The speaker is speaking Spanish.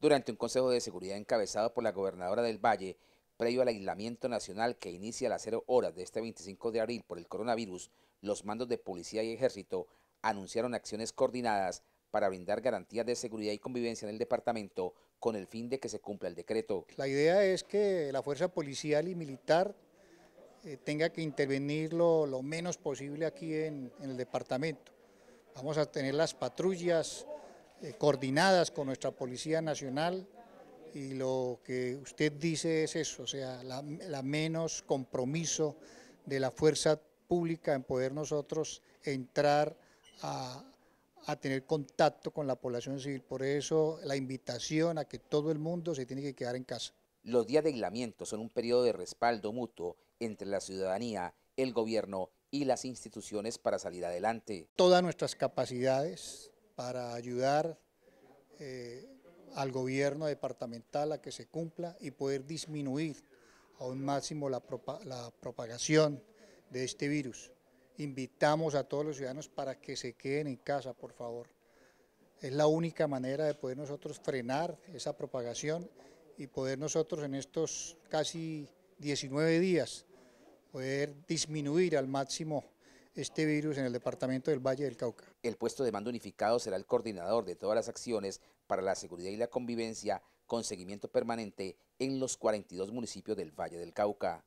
durante un Consejo de Seguridad encabezado por la gobernadora del Valle, previo al aislamiento nacional que inicia a las 0 horas de este 25 de abril por el coronavirus, los mandos de policía y ejército anunciaron acciones coordinadas para brindar garantías de seguridad y convivencia en el departamento con el fin de que se cumpla el decreto. La idea es que la fuerza policial y militar eh, tenga que intervenir lo, menos posible aquí en el departamento. Vamos a tener las patrullas, eh, coordinadas con nuestra Policía Nacional y lo que usted dice es eso, o sea, la, menos compromiso de la fuerza pública en poder nosotros entrar a, a tener contacto con la población civil. Por eso la invitación a que todo el mundo se tiene que quedar en casa. Los días de aislamiento son un periodo de respaldo mutuo entre la ciudadanía, el gobierno y las instituciones para salir adelante. Todas nuestras capacidades, para ayudar eh, al gobierno departamental a que se cumpla y poder disminuir a un máximo la propagación de este virus. Invitamos a todos los ciudadanos para que se queden en casa, por favor. Es la única manera de poder nosotros frenar esa propagación y poder nosotros en estos casi 19 días poder disminuir al máximo este virus en el departamento del Valle del Cauca. El puesto de mando unificado será el coordinador de todas las acciones para la seguridad y la convivencia con seguimiento permanente en los 42 municipios del Valle del Cauca.